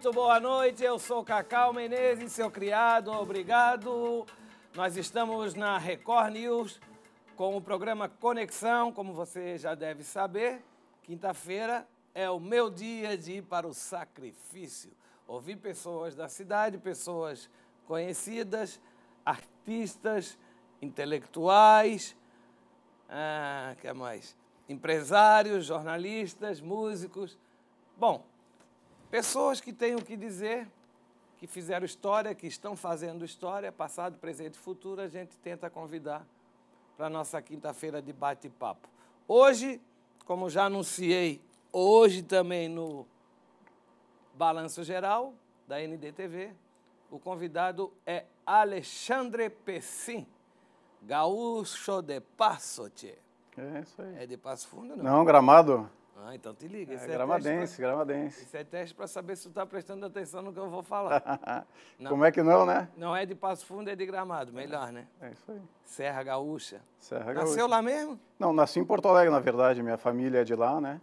Muito boa noite, eu sou Cacau Menezes, seu criado, obrigado. Nós estamos na Record News com o programa Conexão, como você já deve saber. Quinta-feira é o meu dia de ir para o sacrifício. Ouvi pessoas da cidade, pessoas conhecidas, artistas, intelectuais, ah, que mais? empresários, jornalistas, músicos. Bom, Pessoas que têm o que dizer, que fizeram história, que estão fazendo história, passado, presente e futuro, a gente tenta convidar para a nossa quinta-feira de bate-papo. Hoje, como já anunciei, hoje também no Balanço Geral da NDTV, o convidado é Alexandre Pessin, gaúcho de Passo, tchê. É isso aí. É de Passo Fundo, não? Não, Gramado. Ah, então te liga. Esse é, é gramadense, pra, gramadense. Isso é teste para saber se tu está prestando atenção no que eu vou falar. não, Como é que não, né? Não é de Passo Fundo, é de Gramado, melhor, né? É isso aí. Serra Gaúcha. Serra Gaúcha. Nasceu lá mesmo? Não, nasci em Porto Alegre, na verdade. Minha família é de lá, né?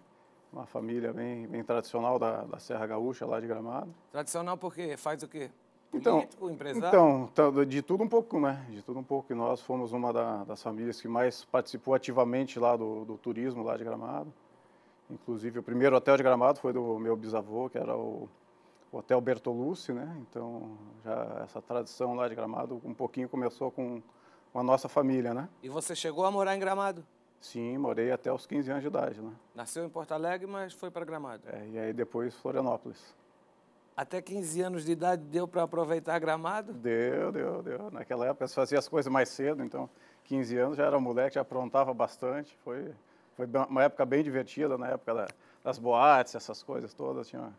Uma família bem, bem tradicional da, da Serra Gaúcha, lá de Gramado. Tradicional por quê? Faz o quê? Então, então, tá, de tudo um pouco, né? De tudo um pouco. E nós fomos uma da, das famílias que mais participou ativamente lá do, do turismo lá de Gramado. Inclusive, o primeiro hotel de Gramado foi do meu bisavô, que era o Hotel Bertolucci, né? Então, já essa tradição lá de Gramado um pouquinho começou com a nossa família, né? E você chegou a morar em Gramado? Sim, morei até os 15 anos de idade, né? Nasceu em Porto Alegre, mas foi para Gramado. É, e aí depois Florianópolis. Até 15 anos de idade deu para aproveitar Gramado? Deu, deu, deu. Naquela época se fazia as coisas mais cedo, então 15 anos já era moleque, já aprontava bastante, foi foi uma época bem divertida, na né? época das boates, essas coisas todas. Tinha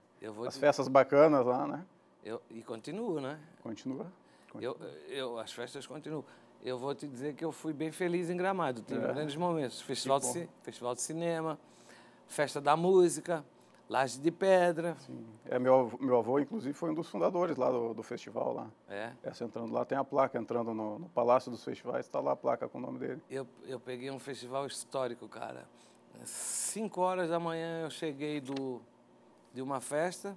as festas bacanas lá, né? Eu, e continua, né? Continua. continua. Eu, eu, as festas continuam. Eu vou te dizer que eu fui bem feliz em Gramado. Tive é. grandes momentos. Festival de, Festival de Cinema, Festa da Música, Laje de pedra. Sim. É, meu, meu avô, inclusive, foi um dos fundadores lá do, do festival lá. É? Essa entrando lá tem a placa, entrando no, no Palácio dos Festivais, está lá a placa com o nome dele. Eu, eu peguei um festival histórico, cara. Cinco horas da manhã eu cheguei do, de uma festa,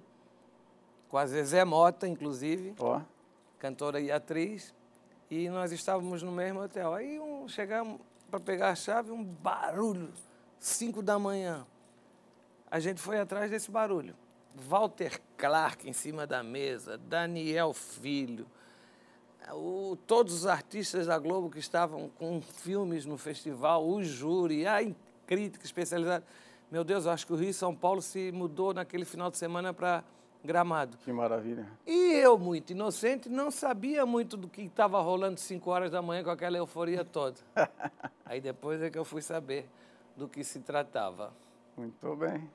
com a Zezé Mota, inclusive, oh. cantora e atriz, e nós estávamos no mesmo hotel. Aí um, chegamos para pegar a chave, um barulho, cinco da manhã a gente foi atrás desse barulho. Walter Clark em cima da mesa, Daniel Filho, o, todos os artistas da Globo que estavam com filmes no festival, o júri, a crítica especializada. Meu Deus, eu acho que o Rio e São Paulo se mudou naquele final de semana para Gramado. Que maravilha. E eu, muito inocente, não sabia muito do que estava rolando 5 horas da manhã com aquela euforia toda. Aí depois é que eu fui saber do que se tratava. Muito bem.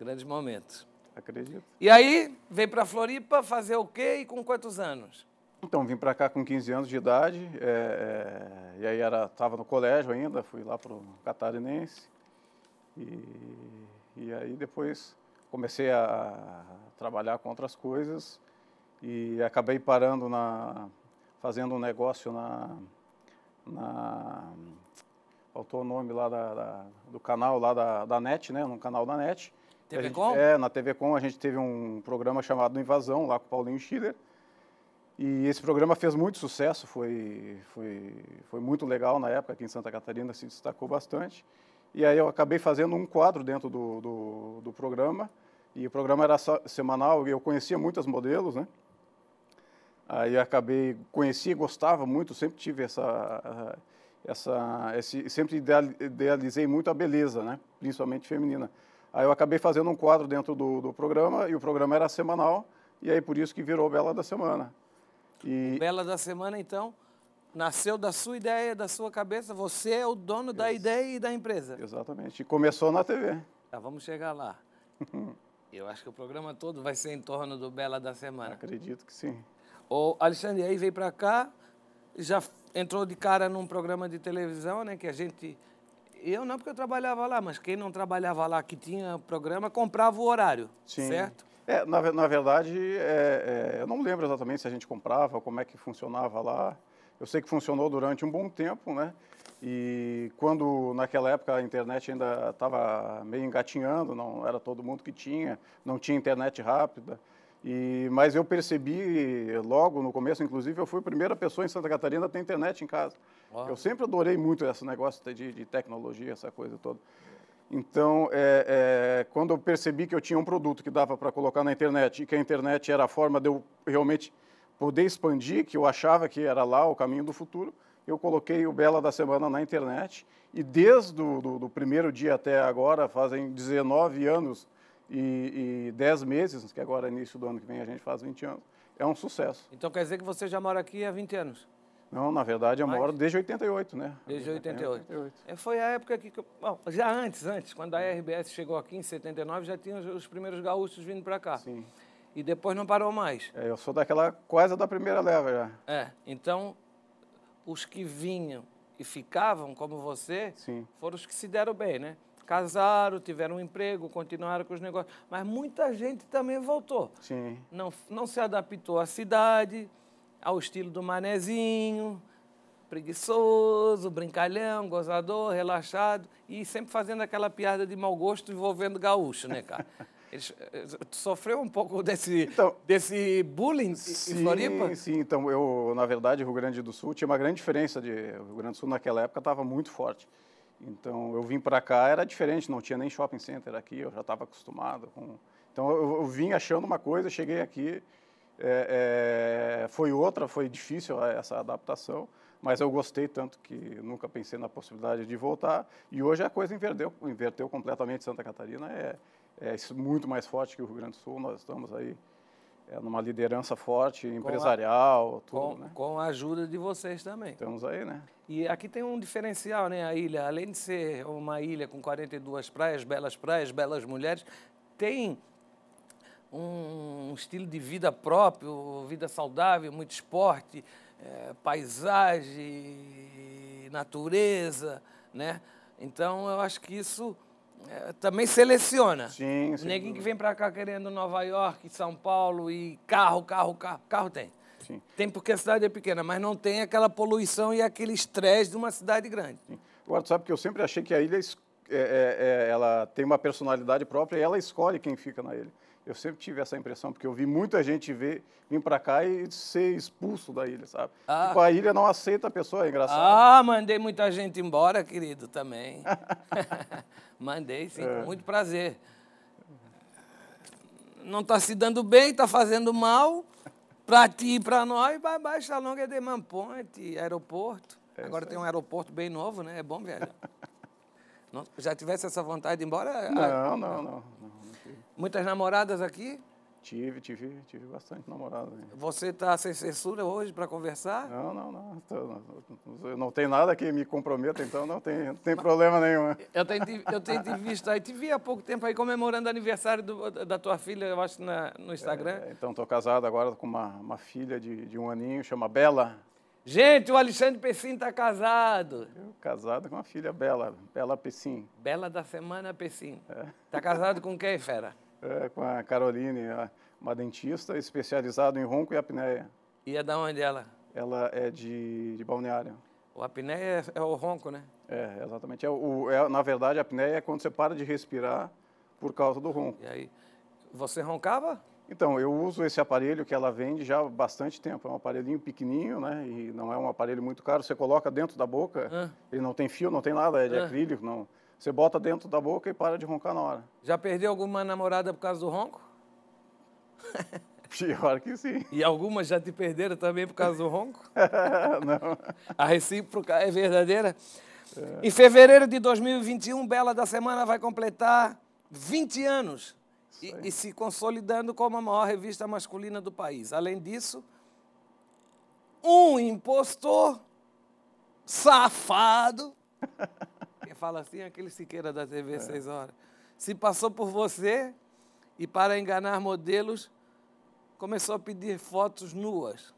Grandes momentos. Acredito. E aí, veio para Floripa fazer o quê e com quantos anos? Então, vim para cá com 15 anos de idade, é, é, e aí estava no colégio ainda, fui lá para o Catarinense. E, e aí depois comecei a trabalhar com outras coisas e acabei parando na fazendo um negócio na, na faltou o nome lá da, da, do canal lá da, da NET, né, no canal da NET. TV gente, Com? É, na TV Com a gente teve um programa chamado Invasão, lá com o Paulinho Schiller. E esse programa fez muito sucesso, foi, foi, foi muito legal na época, aqui em Santa Catarina se destacou bastante. E aí eu acabei fazendo um quadro dentro do, do, do programa, e o programa era semanal, e eu conhecia muitas modelos, né? Aí acabei, conhecia, gostava muito, sempre tive essa, essa esse, sempre idealizei muito a beleza, né? Principalmente feminina. Aí eu acabei fazendo um quadro dentro do, do programa, e o programa era semanal, e aí por isso que virou Bela da Semana. E... Bela da Semana, então, nasceu da sua ideia, da sua cabeça, você é o dono Ex da ideia e da empresa. Exatamente, e começou na TV. Tá, vamos chegar lá. eu acho que o programa todo vai ser em torno do Bela da Semana. Acredito que sim. O Alexandre aí veio para cá, já entrou de cara num programa de televisão, né, que a gente eu não, porque eu trabalhava lá, mas quem não trabalhava lá, que tinha programa, comprava o horário, Sim. certo? É, na, na verdade, é, é, eu não lembro exatamente se a gente comprava, como é que funcionava lá. Eu sei que funcionou durante um bom tempo, né? E quando naquela época a internet ainda estava meio engatinhando, não era todo mundo que tinha, não tinha internet rápida. E, mas eu percebi logo no começo, inclusive, eu fui a primeira pessoa em Santa Catarina a ter internet em casa. Eu sempre adorei muito esse negócio de, de tecnologia, essa coisa toda. Então, é, é, quando eu percebi que eu tinha um produto que dava para colocar na internet e que a internet era a forma de eu realmente poder expandir, que eu achava que era lá o caminho do futuro, eu coloquei o Bela da Semana na internet e desde o primeiro dia até agora, fazem 19 anos e, e 10 meses, que agora é início do ano que vem a gente faz 20 anos, é um sucesso. Então quer dizer que você já mora aqui há 20 anos? Não, na verdade eu Mas... moro desde 88, né? Desde 88. É, 88. É, foi a época que. Bom, já antes, antes, quando a RBS chegou aqui em 79, já tinha os primeiros gaúchos vindo para cá. Sim. E depois não parou mais. É, eu sou daquela quase da primeira leva já. É, então os que vinham e ficavam, como você, Sim. foram os que se deram bem, né? casaram, tiveram um emprego, continuaram com os negócios. Mas muita gente também voltou. Sim. Não, não se adaptou à cidade, ao estilo do manezinho, preguiçoso, brincalhão, gozador, relaxado e sempre fazendo aquela piada de mau gosto envolvendo gaúcho, né, cara? Eles, tu eh, sofreu um pouco desse, então, desse bullying sim, em Floripa? Sim, então eu, na verdade, Rio Grande do Sul tinha uma grande diferença de o Rio Grande do Sul naquela época estava muito forte. Então eu vim para cá era diferente, não tinha nem shopping center aqui, eu já estava acostumado com. Então eu, eu vim achando uma coisa, cheguei aqui é, é, foi outra, foi difícil é, essa adaptação, mas eu gostei tanto que nunca pensei na possibilidade de voltar. E hoje a coisa inverteu, inverteu completamente. Santa Catarina é, é muito mais forte que o Rio Grande do Sul. Nós estamos aí é, numa liderança forte, empresarial, a, tudo, com, né? Com a ajuda de vocês também. Estamos aí, né? E aqui tem um diferencial, né? A ilha, além de ser uma ilha com 42 praias, belas praias, belas mulheres, tem um estilo de vida próprio, vida saudável, muito esporte, é, paisagem, natureza, né? Então eu acho que isso é, também seleciona. Sim, sim. Ninguém que vem para cá querendo Nova York, São Paulo e carro, carro, carro, carro tem. Sim. Tem porque a cidade é pequena, mas não tem aquela poluição e aquele estresse de uma cidade grande. Sim. Agora, sabe que eu sempre achei que a ilha é, é, é, ela tem uma personalidade própria e ela escolhe quem fica na ilha. Eu sempre tive essa impressão, porque eu vi muita gente ver, vir para cá e ser expulso da ilha, sabe? Ah. Tipo, a ilha não aceita a pessoa, é engraçado. Ah, mandei muita gente embora, querido, também. mandei, sim, é. com muito prazer. Não está se dando bem, está fazendo mal para ti e para nós. Bye longa Shalong de Point, aeroporto. É Agora tem um aeroporto bem novo, né? É bom velho. Não? Já tivesse essa vontade de ir embora? Não, ah, não, não. não, não Muitas namoradas aqui? Tive, tive, tive bastante namorada. Hein? Você está sem censura hoje para conversar? Não, não, não. Eu não tem nada que me comprometa, então não tem, não tem problema nenhum. Eu tenho, eu tenho te visto aí, te vi há pouco tempo aí comemorando o aniversário do, da tua filha, eu acho, na, no Instagram. É, então, estou casado agora com uma, uma filha de, de um aninho, chama Bela. Gente, o Alexandre Pessim está casado. Eu, casado com uma filha bela, Bela Pessim. Bela da semana Pessim. Está é. Tá casado com quem, fera? É, com a Caroline, uma dentista especializada em ronco e apneia. E é da onde ela? Ela é de, de Balneário. O apneia é, é o ronco, né? É, exatamente. É o, é, na verdade, a apneia é quando você para de respirar por causa do ronco. E aí, você roncava? Então, eu uso esse aparelho que ela vende já há bastante tempo. É um aparelhinho pequenininho, né? E não é um aparelho muito caro. Você coloca dentro da boca, ah. ele não tem fio, não tem nada, é de ah. acrílico. Não. Você bota dentro da boca e para de roncar na hora. Já perdeu alguma namorada por causa do ronco? Pior que sim. E algumas já te perderam também por causa do ronco? não. A recíproca é verdadeira? É. Em fevereiro de 2021, Bela da Semana vai completar 20 anos. E, e, se consolidando como a maior revista masculina do país. Além disso, um impostor safado, que fala assim, aquele Siqueira da TV é. 6 horas, se passou por você e, para enganar modelos, começou a pedir fotos nuas.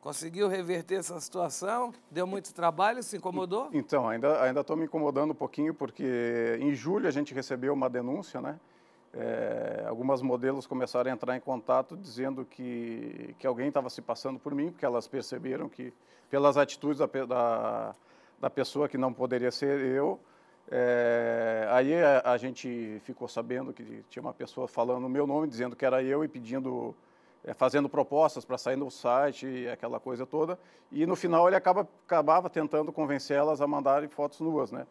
Conseguiu reverter essa situação? Deu muito trabalho? Se incomodou? Então, ainda estou me incomodando um pouquinho, porque em julho a gente recebeu uma denúncia, né? é, algumas modelos começaram a entrar em contato dizendo que, que alguém estava se passando por mim, porque elas perceberam que, pelas atitudes da, da, da pessoa que não poderia ser eu, é, aí a, a, gente ficou sabendo que tinha uma pessoa falando o meu nome, dizendo que era eu e pedindo, é, fazendo propostas para sair no site, e aquela coisa toda. E no final ele acaba, acabava tentando convencê-las a mandarem fotos nuas, né?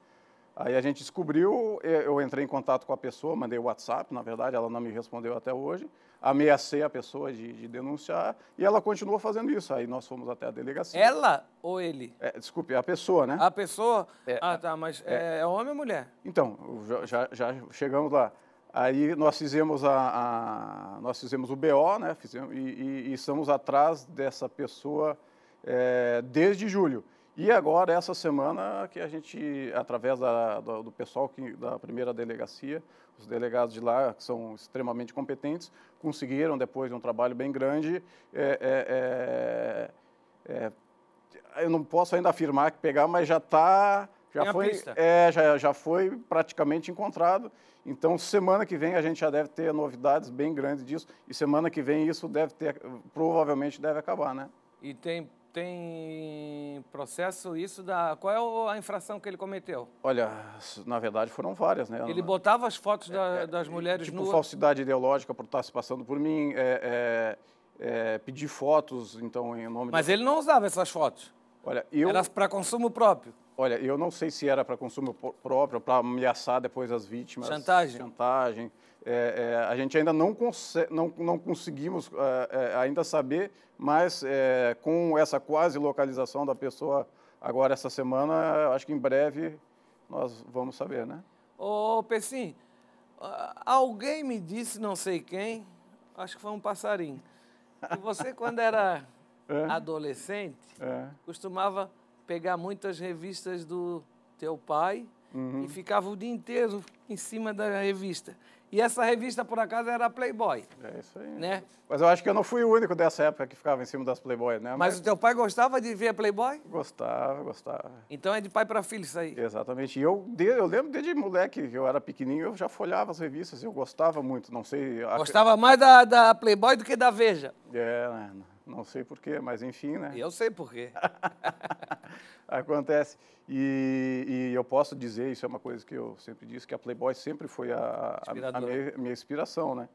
Aí a gente descobriu, eu entrei em contato com a pessoa, mandei o WhatsApp, na verdade, ela não me respondeu até hoje. Ameacei a pessoa de, de denunciar e ela continuou fazendo isso. Aí nós fomos até a delegacia. Ela ou ele? É, desculpe, a pessoa, né? A pessoa? É, ah, tá, mas é. é, é, homem ou mulher? Então, já, já chegamos lá. Aí nós fizemos, a, a nós fizemos o BO, né? Fizemos, e, e, e estamos atrás dessa pessoa é, desde julho. E agora, essa semana, que a gente, através da, do, do pessoal que, da primeira delegacia, os delegados de lá, que são extremamente competentes, conseguiram, depois de um trabalho bem grande, é, é, é, é eu não posso ainda afirmar que pegar, mas já está já foi, é, já, já foi praticamente encontrado. Então, semana que vem a gente já deve ter novidades bem grandes disso. E semana que vem isso deve ter, provavelmente deve acabar, né? E tem tem processo isso da. Qual é a infração que ele cometeu? Olha, na verdade foram várias, né? Ele botava as fotos da, é, é das mulheres tipo, nuas. falsidade ideológica por estar se passando por mim, é, é, é, pedir fotos, então, em nome. Mas de... ele não usava essas fotos. Olha, eu. Era para consumo próprio. Olha, eu não sei se era para consumo próprio, para ameaçar depois as vítimas. Chantagem. Chantagem. É, é, a gente ainda não, não, não conseguimos é, é ainda saber, mas é, com essa quase localização da pessoa agora essa semana, acho que em breve nós vamos saber, né? Ô, Pessim, alguém me disse, não sei quem, acho que foi um passarinho, que você, quando era é. adolescente, costumava pegar muitas revistas do teu pai uhum. e ficava o dia inteiro em cima da revista. E essa revista, por acaso, era Playboy. É isso aí. Né? Mas eu acho que eu não fui o único dessa época que ficava em cima das Playboy, né? Mas, Mas o teu pai gostava de ver a Playboy? Gostava, gostava. Então é de pai para filho isso aí? Exatamente. E eu, eu lembro desde moleque, que eu era pequenininho, eu já folhava as revistas, eu gostava muito, não sei... A... Gostava mais da, da Playboy do que da Veja. É, né? não sei porquê, mas enfim, né? Eu sei porquê. acontece. E, e, eu posso dizer, isso é uma coisa que eu sempre disse, que a Playboy sempre foi a, a, a minha, minha, inspiração, né?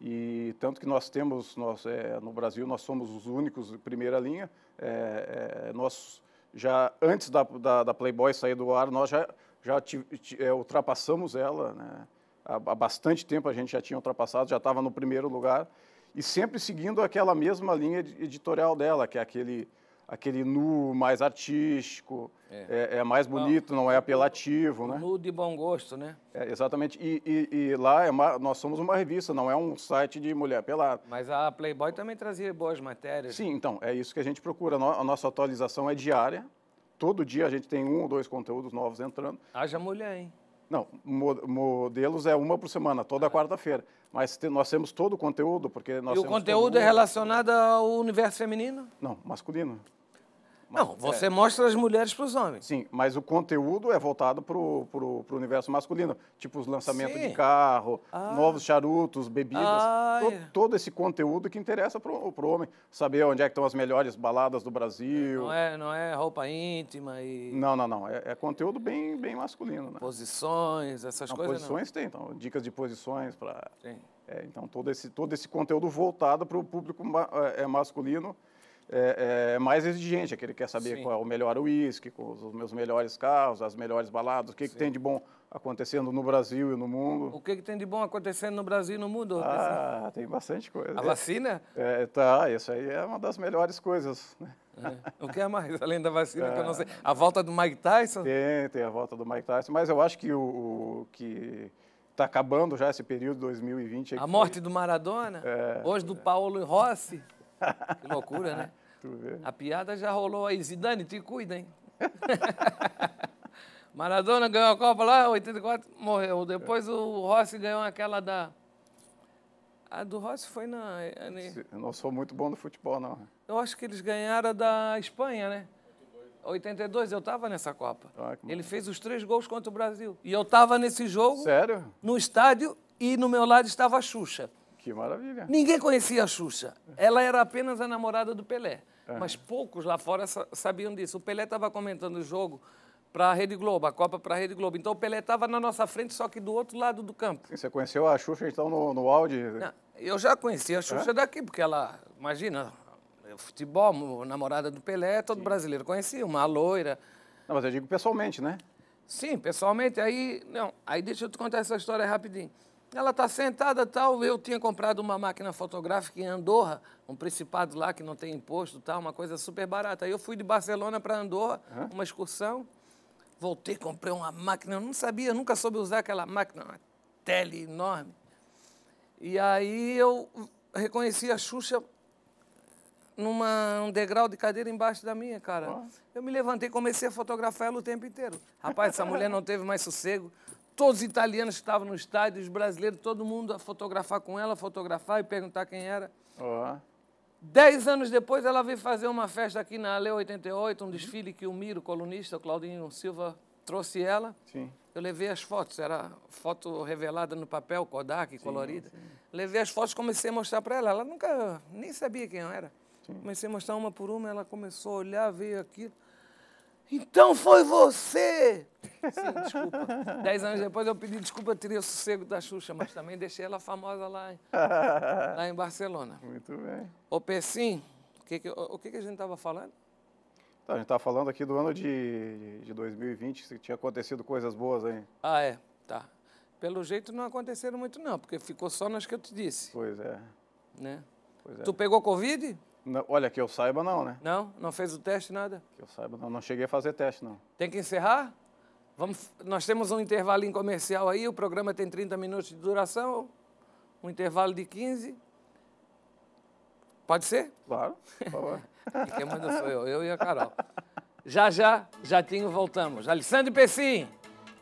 E tanto que nós temos, nós, é, no Brasil, nós somos os únicos de primeira linha. É, é, nós já, antes da, da, da, Playboy sair do ar, nós já, já t, t, é, ultrapassamos ela, né? Há, há bastante tempo a gente já tinha ultrapassado, já estava no primeiro lugar. E sempre seguindo aquela mesma linha editorial dela, que é aquele aquele nu mais artístico, é. é, é mais bonito, não é apelativo, né? Nu de bom gosto, né? É, exatamente. E, e, e lá é uma, nós somos uma revista, não é um site de mulher pelada. Mas a Playboy também trazia boas matérias. Sim, então, é isso que a gente procura. A nossa atualização é diária. Todo dia a gente tem um ou dois conteúdos novos entrando. Haja mulher, hein? Não, modelos é uma por semana, toda ah. quarta-feira. Mas nós temos todo o conteúdo, porque nós E o conteúdo todo... é relacionado ao universo feminino? Não, masculino não, você é... mostra as mulheres para os homens. Sim, mas o conteúdo é voltado para o universo masculino. Tipo os lançamentos Sim. de carro, ah. novos charutos, bebidas. Ah, todo, todo, esse conteúdo que interessa para o homem. Saber onde é que estão as melhores baladas do Brasil. É, não é, não é roupa íntima e... Não, não, não. É, é conteúdo bem, bem masculino. Né? Posições, essas não, coisas Posições não. tem, então. Dicas de posições para... Sim. É, então, todo esse, todo esse conteúdo voltado para o público ma é, masculino é, é, mais exigente, aquele que quer saber Sim. qual é o melhor uísque, os meus melhores carros, as melhores baladas, o que, que, tem de bom acontecendo no Brasil e no mundo. O que, que tem de bom acontecendo no Brasil e no mundo? Ah, tem bastante coisa. A vacina? É, tá, isso aí é uma das melhores coisas. Né? É. O que é mais, além da vacina, é. que eu não ah. sei? A volta do Mike Tyson? Tem, tem a volta do Mike Tyson, mas eu acho que o, o que está acabando já esse período 2020. É a morte foi... do Maradona? É. Hoje do Paulo Rossi? Que loucura, né? A piada já rolou aí. Zidane, te cuida, hein? Maradona ganhou a Copa lá, 84, morreu. Depois o Rossi ganhou aquela da. A do Rossi foi na. Eu Não sou muito bom no futebol, não. Eu acho que eles ganharam da Espanha, né? 82, eu estava nessa Copa. Ah, Ele fez os três gols contra o Brasil. E eu estava nesse jogo. Sério? No estádio e no meu lado estava a Xuxa. Que maravilha. Ninguém conhecia a Xuxa. Ela era apenas a namorada do Pelé. Mas poucos lá fora sabiam disso. O Pelé estava comentando o jogo para a Rede Globo, a Copa para a Rede Globo. Então o Pelé estava na nossa frente, só que do outro lado do campo. E você conheceu a Xuxa, então, no, no Não, eu já conheci a Xuxa é? daqui, porque ela, imagina, é futebol, namorada do Pelé, todo Sim. brasileiro conhecia, uma loira. Não, mas eu digo pessoalmente, né? Sim, pessoalmente. Aí, não, aí deixa eu te contar essa história rapidinho. Ela está sentada tal. Eu tinha comprado uma máquina fotográfica em Andorra, um principado lá que não tem imposto, tal, uma coisa super barata. Aí eu fui de Barcelona para Andorra, uma excursão. Voltei, comprei uma máquina. Eu não sabia, nunca soube usar aquela máquina, uma tele enorme. E aí eu reconheci a Xuxa numa, um degrau de cadeira embaixo da minha, cara. Oh. Eu me levantei, comecei a fotografar ela o tempo inteiro. Rapaz, essa mulher não teve mais sossego todos os italianos que estavam no estádio, os brasileiros, todo mundo a fotografar com ela, fotografar e perguntar quem era. Oh. Dez anos depois, ela veio fazer uma festa aqui na Ale 88, um uhum. desfile que o Miro, colunista, o Claudinho Silva, trouxe ela. Sim. Eu levei as fotos, era foto revelada no papel, Kodak, sim, colorida. Sim. Levei as fotos, comecei a mostrar para ela. Ela nunca, nem sabia quem eu era. Sim. Comecei a mostrar uma por uma, ela começou a olhar, veio aquilo. Então foi você! Sim, desculpa. Dez anos depois eu pedi desculpa, tirei o sossego da Xuxa, mas também deixei ela famosa lá em, lá em Barcelona. Muito bem. Ô, Pessim, o que, que, o que, que a gente estava falando? Então, a gente estava falando aqui do ano de, de 2020, se tinha acontecido coisas boas aí. Ah, é, tá. Pelo jeito não aconteceram muito não, porque ficou só nas que eu te disse. Pois é. Né? Pois é. Tu pegou Covid? olha, que eu saiba não, né? Não? Não fez o teste, nada? Que eu saiba não, não cheguei a fazer teste não. Tem que encerrar? Vamos, nós temos um intervalinho comercial aí, o programa tem 30 minutos de duração, um intervalo de 15. Pode ser? Claro, por favor. Quem manda foi eu, eu e a Carol. Já, já, já tinha voltamos. Alessandro Pessim,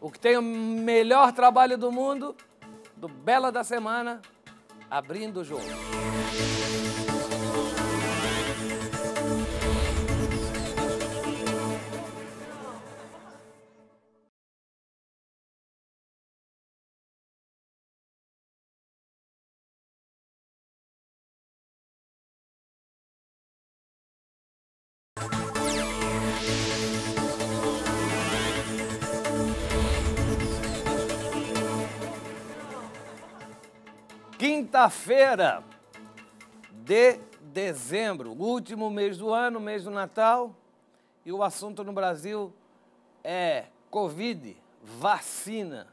o que tem o melhor trabalho do mundo, do Bela da Semana, abrindo o jogo. Quinta-feira de dezembro, último mês do ano, mês do Natal, e o assunto no Brasil é Covid, vacina.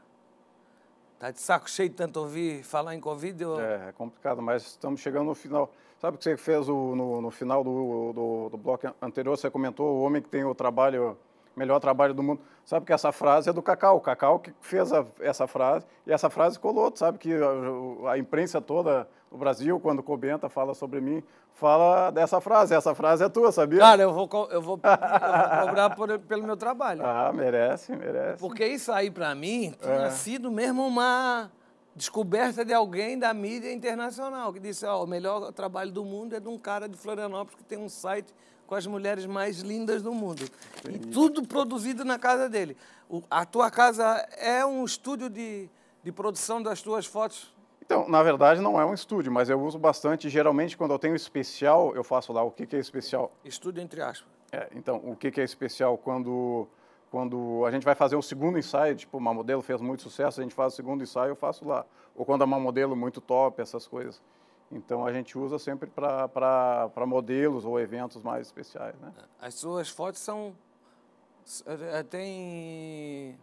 Tá de saco cheio de tanto ouvir falar em Covid? Eu... É, é complicado, mas estamos chegando no final. Sabe o que você fez o, no, no, final do, do, do bloco anterior? Você comentou o homem que tem o trabalho melhor trabalho do mundo. Sabe que essa frase é do Cacau, o Cacau que fez a, essa frase, e essa frase colou, sabe que a, a imprensa toda do Brasil, quando comenta, fala sobre mim, fala dessa frase, essa frase é tua, sabia? Cara, eu vou, eu vou, eu vou cobrar por, pelo meu trabalho. Ah, merece, merece. Porque isso aí, para mim, tinha é. sido mesmo uma descoberta de alguém da mídia internacional, que disse, ó, oh, o melhor trabalho do mundo é de um cara de Florianópolis que tem um site com as mulheres mais lindas do mundo. Sim. E tudo produzido na casa dele. O, a tua casa é um estúdio de, de produção das tuas fotos? Então, na verdade, não é um estúdio, mas eu uso bastante. Geralmente, quando eu tenho especial, eu faço lá o que, que é especial. Estúdio entre aspas. É, então, o que, que é especial quando quando a gente vai fazer um segundo ensaio, tipo, uma modelo fez muito sucesso, a gente faz o segundo ensaio, eu faço lá. Ou quando é uma modelo muito top, essas coisas. Então a gente usa sempre para modelos ou eventos mais especiais. Né? As suas fotos são. Eh, eh, tem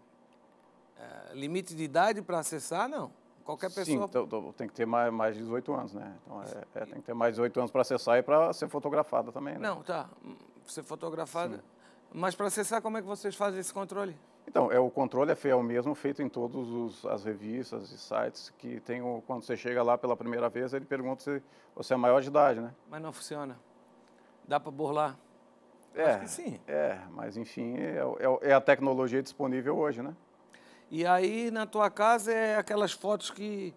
eh, limite de idade para acessar, não? Qualquer pessoa. Sim, tem que ter mais, mais de 18 anos, né? Então é, é, tem que ter mais de 18 anos para acessar e para ser fotografada também. Né? Não, tá. Hum, ser fotografada. Sim. Mas para acessar, como é que vocês fazem esse controle? Então, é, o controle é, é o mesmo feito em todas as revistas e sites que tem o, quando você chega lá pela primeira vez, ele pergunta se você é maior de idade, né? Mas não funciona. Dá para burlar? É, Acho que sim. É, mas enfim, é, é, é a tecnologia disponível hoje, né? E aí, na tua casa, é aquelas fotos que,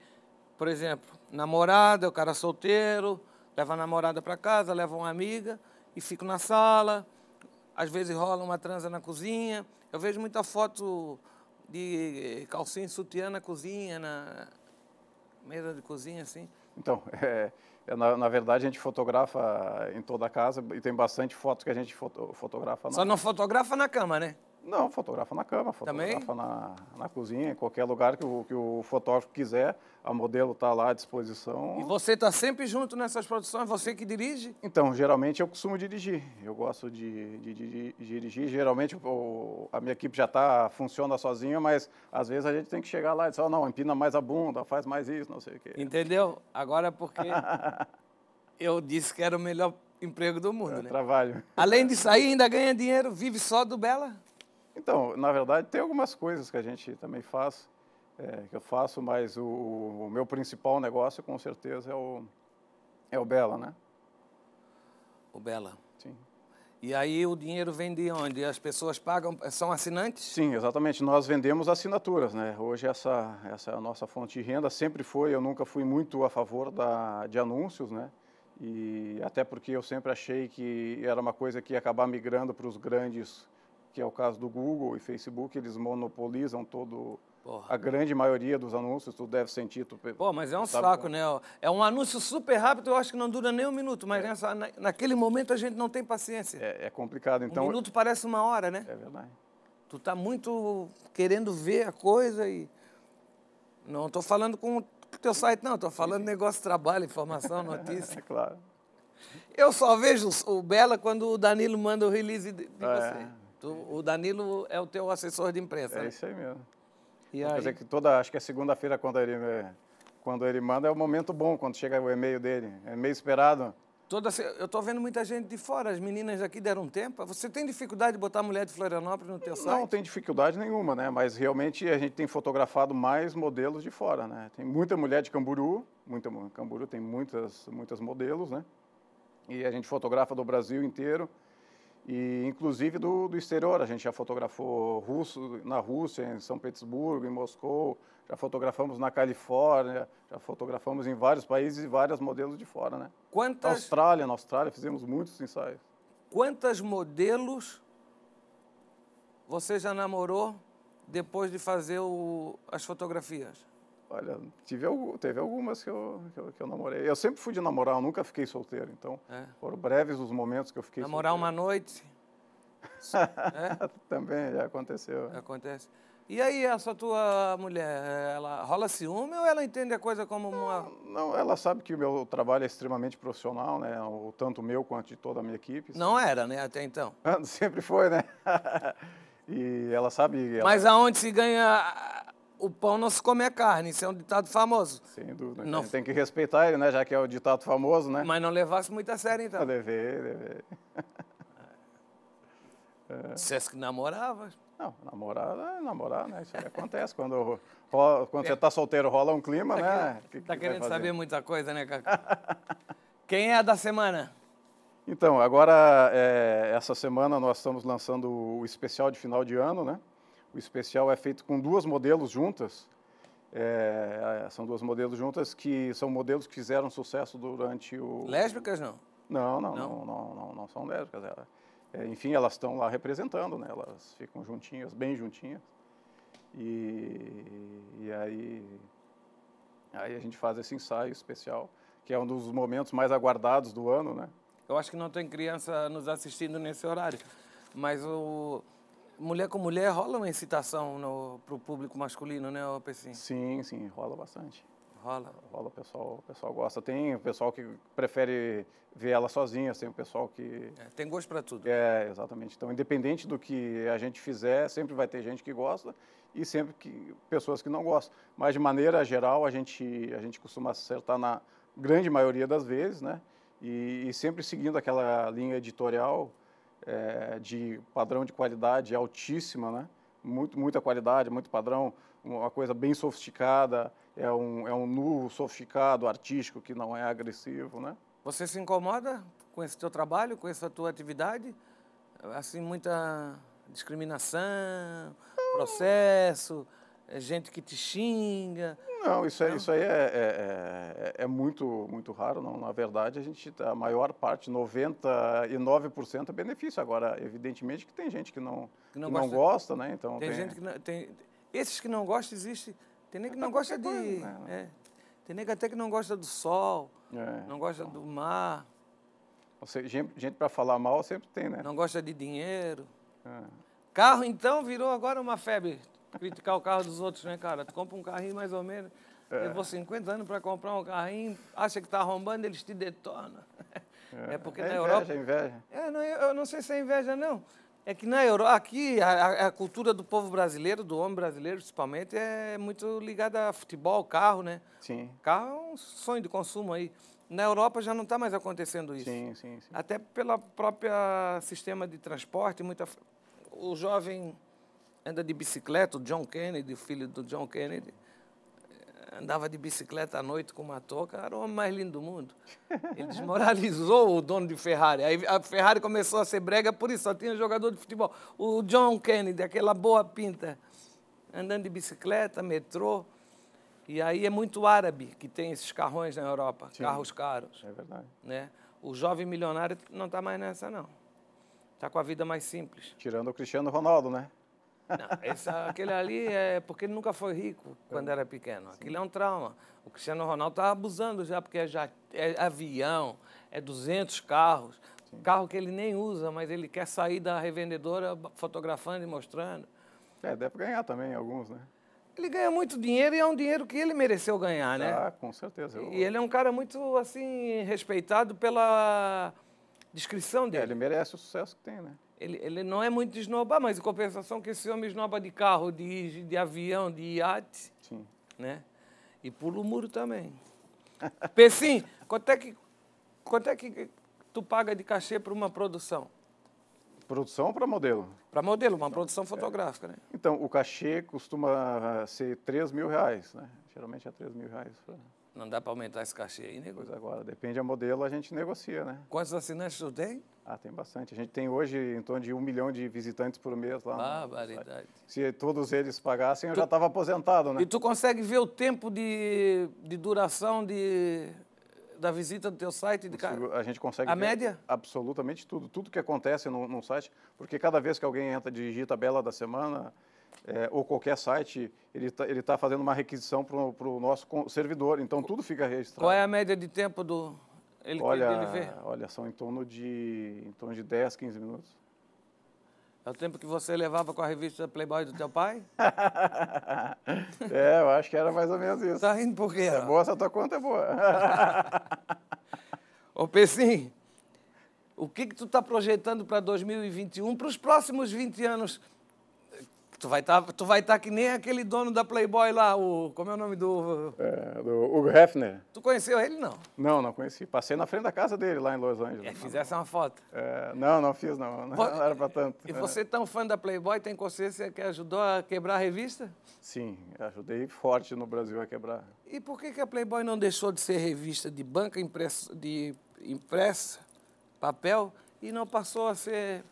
por exemplo, namorada, o cara solteiro, leva a namorada para casa, leva uma amiga e fica na sala. Às vezes rola uma transa na cozinha eu vejo muita foto de calcinha sutiã na cozinha, na mesa de cozinha, assim. Então, é, é, na, na, verdade, a gente fotografa ah, em toda a casa e tem bastante fotos que a gente foto, fotografa. Só não fotografa na cama, né? Não, fotografa na cama, fotografa na, na cozinha, em qualquer lugar que o, que o fotógrafo quiser. A modelo está lá à disposição. E você está sempre junto nessas produções? É você que dirige? Então, geralmente eu costumo dirigir. Eu gosto de, de, de, de dirigir. Geralmente o, a minha equipe já tá, funciona sozinha, mas às vezes a gente tem que chegar lá e dizer, oh, não, empina mais a bunda, faz mais isso, não sei o quê. Entendeu? Agora é porque eu disse que era o melhor emprego do mundo, é, né? Trabalho. Além disso aí, ainda ganha dinheiro, vive só do Bela? Então, na verdade, tem algumas coisas que a gente também faz, é, que eu faço, mas o, o, meu principal negócio, com certeza, é o, é o Bela, né? O Bela. Sim. E aí o dinheiro vem de onde? As pessoas pagam, são assinantes? Sim, exatamente. Nós vendemos assinaturas, né? Hoje essa, essa é a nossa fonte de renda, sempre foi, eu nunca fui muito a favor da, de anúncios, né? E até porque eu sempre achei que era uma coisa que ia acabar migrando para os grandes que é o caso do Google e Facebook, eles monopolizam todo Porra. a grande maioria dos anúncios, tu deve sentir. Tu... Pô, mas é um saco, é. né? É um anúncio super rápido, eu acho que não dura nem um minuto, mas é. nessa, na, naquele momento a gente não tem paciência. É, é complicado, então. Um minuto parece uma hora, né? É verdade. Tu tá muito querendo ver a coisa e. Não estou falando com o teu site, não, estou falando Sim. negócio, trabalho, informação, notícia. é claro. Eu só vejo o Bela quando o Danilo manda o release de, de é. você. Tu, o Danilo é o teu assessor de imprensa. É né? isso aí mesmo. E Quer dizer que toda, acho que é segunda-feira quando ele, quando ele manda, é o momento bom, quando chega o e-mail dele. É meio esperado. Toda, eu estou vendo muita gente de fora, as meninas aqui deram tempo. Você tem dificuldade de botar mulher de Florianópolis no teu site? Não, não tem dificuldade nenhuma, né? Mas realmente a gente tem fotografado mais modelos de fora, né? Tem muita mulher de Camburu, muita Camburu tem muitas, muitas modelos, né? E a gente fotografa do Brasil inteiro e inclusive do, do exterior. A gente já fotografou russo, na Rússia, em São Petersburgo, em Moscou, já fotografamos na Califórnia, já fotografamos em vários países e vários modelos de fora, né? Quantas... Na Austrália, na Austrália fizemos muitos ensaios. Quantas modelos você já namorou depois de fazer o, as fotografias? Olha, tive, teve algumas que eu, que eu, que, eu, namorei. Eu sempre fui de namorar, eu nunca fiquei solteiro, então é. foram breves os momentos que eu fiquei Namorar solteiro. uma noite? é? Também, já aconteceu. Acontece. E aí, essa tua mulher, ela rola ciúme ou ela entende a coisa como uma. Não, não ela sabe que o meu trabalho é extremamente profissional, né? O, tanto meu quanto de toda a minha equipe. Não sabe? era, né, até então? Sempre foi, né? e ela sabe. Ela... Mas aonde se ganha o pão não se come a carne, isso é um ditado famoso. Sem dúvida. Não. Né? Tem que respeitar ele, né? Já que é o ditado famoso, né? Mas não levasse muito a sério, então. Eu levei, levei. É. Dissesse que namorava. Não, namorar é namorar, né? Isso acontece. quando rola, quando é. você está solteiro, rola um clima, tá né? Está que, que tá querendo saber muita coisa, né, Cacá? Quem é a da semana? Então, agora, é, essa semana nós estamos lançando o especial de final de ano, né? O especial é feito com duas modelos juntas. É, são duas modelos juntas que são modelos que fizeram sucesso durante o. Lésbicas não? Não, não, não, não, não, não, não são lésbicas. É. é, enfim, elas estão lá representando, né? Elas ficam juntinhas, bem juntinhas. E, e aí, aí a gente faz esse ensaio especial, que é um dos momentos mais aguardados do ano, né? Eu acho que não tem criança nos assistindo nesse horário, mas o mulher com mulher rola uma incitação para o público masculino, né, Pessim? Sim, sim, rola bastante. Rola? Rola, o pessoal, o pessoal gosta. Tem o pessoal que prefere ver ela sozinha, tem assim, o pessoal que... É, tem gosto para tudo. Né? É, exatamente. Então, independente do que a gente fizer, sempre vai ter gente que gosta e sempre que, pessoas que não gostam. Mas, de maneira geral, a gente, a gente costuma acertar na grande maioria das vezes, né? E, e sempre seguindo aquela linha editorial é, de padrão de qualidade altíssima, né? Muito, muita qualidade, muito padrão, uma coisa bem sofisticada, é um, é um nu sofisticado, artístico, que não é agressivo, né? Você se incomoda com esse teu trabalho, com essa tua atividade? Assim, muita discriminação, ah. processo é gente que te xinga. Não, isso, não? É, isso aí é, é, é, é, muito, muito raro. Não. Na verdade, a gente tá, a maior parte, 99% é benefício. Agora, evidentemente que tem gente que não, que não, que gosta. não gosta, né? Então, tem, tem, gente que não. Tem, esses que não gostam, existe. Tem nem que é não gosta de. Coisa, né? É. tem nem até que não gosta do sol, não gosta então. do mar. Seja, gente, gente para falar mal sempre tem, né? Não gosta de dinheiro. Carro, então, virou agora uma febre criticar o carro dos outros, né, cara? Tu compra um carrinho mais ou menos, é. levou 50 anos para comprar um carrinho, acha que tá arrombando, eles te detonam. É, é porque é na inveja, Europa. É inveja. É, não, eu não sei se é inveja, não. É que na Europa, aqui, a, a, cultura do povo brasileiro, do homem brasileiro principalmente, é muito ligada a futebol, carro, né? Sim. Carro é um sonho de consumo aí. Na Europa já não está mais acontecendo isso. Sim, sim, sim. Até pela própria sistema de transporte, muita, o jovem anda de bicicleta, o John Kennedy, o filho do John Kennedy, andava de bicicleta à noite com uma toca. era o homem mais lindo do mundo. Ele desmoralizou o dono de Ferrari. Aí a Ferrari começou a ser brega, por isso só tinha jogador de futebol. O John Kennedy, aquela boa pinta, andando de bicicleta, metrô. E aí é muito árabe que tem esses carrões na Europa, Sim, carros caros. É verdade. Né? O jovem milionário não está mais nessa, não. Está com a vida mais simples. Tirando o Cristiano Ronaldo, né? Não, essa, aquele ali é porque ele nunca foi rico quando era pequeno. Aquilo é um trauma. O Cristiano Ronaldo está abusando já, porque é, já, é avião, é 200 carros, Sim. carro que ele nem usa, mas ele quer sair da revendedora fotografando e mostrando. É, deve ganhar também alguns, né? Ele ganha muito dinheiro e é um dinheiro que ele mereceu ganhar, né? Ah, com certeza. Eu... E ele é um cara muito, assim, respeitado pela descrição é, dele. É, ele merece o sucesso que tem, né? Ele, ele não é muito de esnobar, mas em compensação que esse homem esnoba de carro, de, de avião, de iate. Sim. Né? E pula o muro também. Pessim, quanto é que, quanto é que tu paga de cachê para uma produção? Produção para modelo? Para modelo, uma então, produção é. fotográfica, é. né? Então, o cachê costuma ser 3 mil reais, né? Geralmente é 3 mil reais. Pra... Não dá para aumentar esse cachê aí, nego? Pois agora, depende do modelo, a gente negocia, né? Quantos assinantes tu tem? Ah, tem bastante. A gente tem hoje em torno de um milhão de visitantes por mês lá. ah variedade Se todos eles pagassem, eu já estava aposentado, né? E tu consegue ver o tempo de, de duração de, da visita do teu site de A gente consegue. A média? Absolutamente tudo. Tudo que acontece no, no site, porque cada vez que alguém entra, digita a bela da semana, é, ou qualquer site, ele está ele tá fazendo uma requisição para o nosso servidor. Então, tudo fica registrado. Qual é a média de tempo do ele, olha, ele vê? Olha, são em torno, de, em torno de 10, 15 minutos. É o tempo que você levava com a revista Playboy do teu pai? é, eu acho que era mais ou menos isso. Tá rindo por quê? É boa, essa tua conta é boa. Ô, Pessim, o que que tu está projetando para 2021, para os próximos 20 anos Tu vai estar tá, tu vai tá que nem aquele dono da Playboy lá, o. Como é o nome do. É, do Hugo Hefner. Tu conheceu ele, não? Não, não conheci. Passei na frente da casa dele lá em Los Angeles. É, fizesse uma foto. É, não, não fiz, não. Não, era para tanto. E é. você, tão fã da Playboy, tem consciência que ajudou a quebrar a revista? Sim, ajudei forte no Brasil a quebrar. E por que, que a Playboy não deixou de ser revista de banca impressa, de impressa papel, e não passou a ser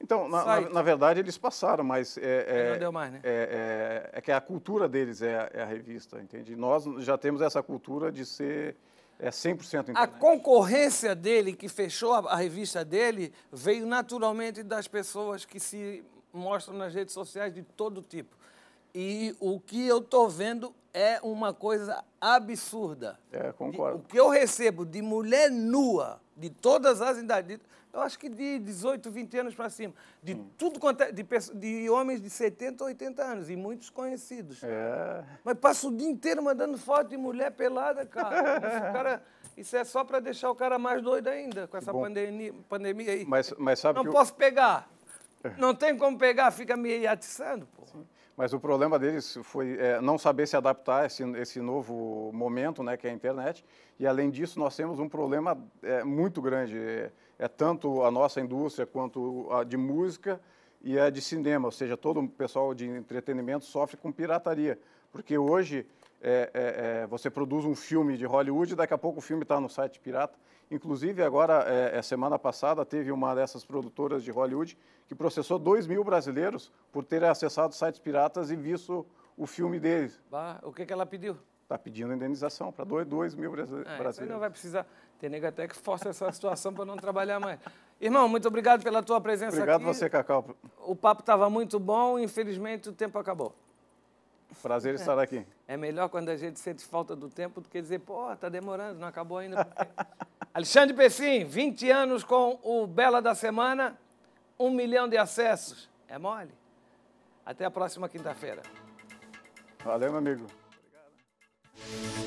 então, na, na, na, verdade, eles passaram, mas... É, é, não deu mais, né? É, é, é que a cultura deles é, é, a revista, entende? Nós já temos essa cultura de ser é, 100% internet. A concorrência dele, que fechou a, a revista dele, veio naturalmente das pessoas que se mostram nas redes sociais de todo tipo. E o que eu estou vendo é uma coisa absurda. É, concordo. De, o que eu recebo de mulher nua, de todas as idades, eu acho que de 18, 20 anos para cima. De hum. tudo quanto é, de, de, homens de 70, 80 anos, e muitos conhecidos. É. Mas passa o dia inteiro mandando foto de mulher pelada, cara. Isso, cara, isso é só para deixar o cara mais doido ainda, com essa pandemia, pandemia aí. Mas, mas sabe Não que posso eu... pegar. É. Não tem como pegar, fica me atiçando, pô. Sim. Mas o problema deles foi é, não saber se adaptar a esse, esse novo momento, né, que é a internet. E, além disso, nós temos um problema é, muito grande. É, é tanto a nossa indústria quanto a de música e a de cinema, ou seja, todo o pessoal de entretenimento sofre com pirataria, porque hoje é, é, é você produz um filme de Hollywood e daqui a pouco o filme está no site pirata. Inclusive, agora, é, é, semana passada, teve uma dessas produtoras de Hollywood que processou 2 mil brasileiros por terem acessado sites piratas e visto o filme deles. Bah, o que, que ela pediu? Está pedindo indenização para 2 mil ah, então brasileiros. Ah, não vai precisar. Tem nego até que força essa situação para não trabalhar mais. Irmão, muito obrigado pela tua presença obrigado aqui. Obrigado você, Cacau. O papo estava muito bom, infelizmente o tempo acabou. Prazer é. estar aqui. É melhor quando a gente sente falta do tempo do que dizer, pô, tá demorando, não acabou ainda. Alexandre Pessim, 20 anos com o Bela da Semana, um milhão de acessos. É mole? Até a próxima quinta-feira. Valeu, meu amigo. Obrigado.